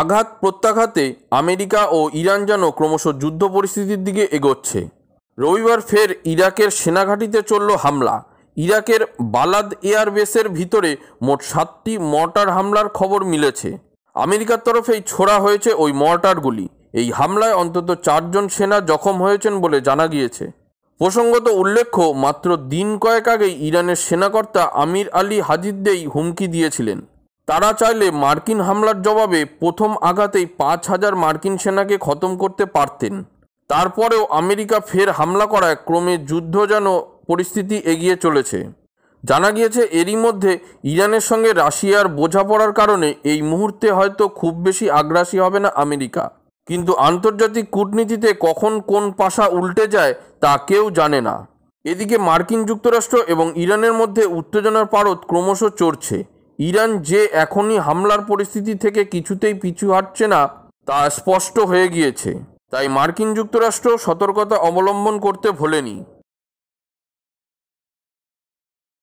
আঘাত প্রত্যাঘাতে আমেরিকা ও ইরান যেন ক্রমশ যুদ্ধ পরিস্থিতির দিকে এগোচ্ছে রবিবার ফের ইরাকের সেনাঘাঁটিতে চলল হামলা ইরাকের বালাদ এয়ারবেসের ভিতরে মোট সাতটি মর্টার হামলার খবর মিলেছে আমেরিকার তরফেই ছোড়া হয়েছে ওই মর্টারগুলি এই হামলায় অন্তত চারজন সেনা জখম হয়েছেন বলে জানা গিয়েছে প্রসঙ্গত উল্লেখ্য মাত্র দিন কয়েক আগেই ইরানের সেনাকর্তা আমির আলী হাজিদ্দেই হুমকি দিয়েছিলেন তারা চাইলে মার্কিন হামলার জবাবে প্রথম আঘাতেই পাঁচ হাজার মার্কিন সেনাকে খতম করতে পারতেন তারপরেও আমেরিকা ফের হামলা করায় ক্রমে যুদ্ধ যেন পরিস্থিতি এগিয়ে চলেছে জানা গিয়েছে এরই মধ্যে ইরানের সঙ্গে রাশিয়ার বোঝাপড়ার কারণে এই মুহূর্তে হয়তো খুব বেশি আগ্রাসী হবে না আমেরিকা কিন্তু আন্তর্জাতিক কূটনীতিতে কখন কোন পাশা উল্টে যায় তা কেউ জানে না এদিকে মার্কিন যুক্তরাষ্ট্র এবং ইরানের মধ্যে উত্তেজনার পারদ ক্রমশ চড়ছে ইরান যে এখনই হামলার পরিস্থিতি থেকে কিছুতেই পিছু হাঁটছে না তা স্পষ্ট হয়ে গিয়েছে তাই মার্কিন যুক্তরাষ্ট্র সতর্কতা অবলম্বন করতে ভোলেনি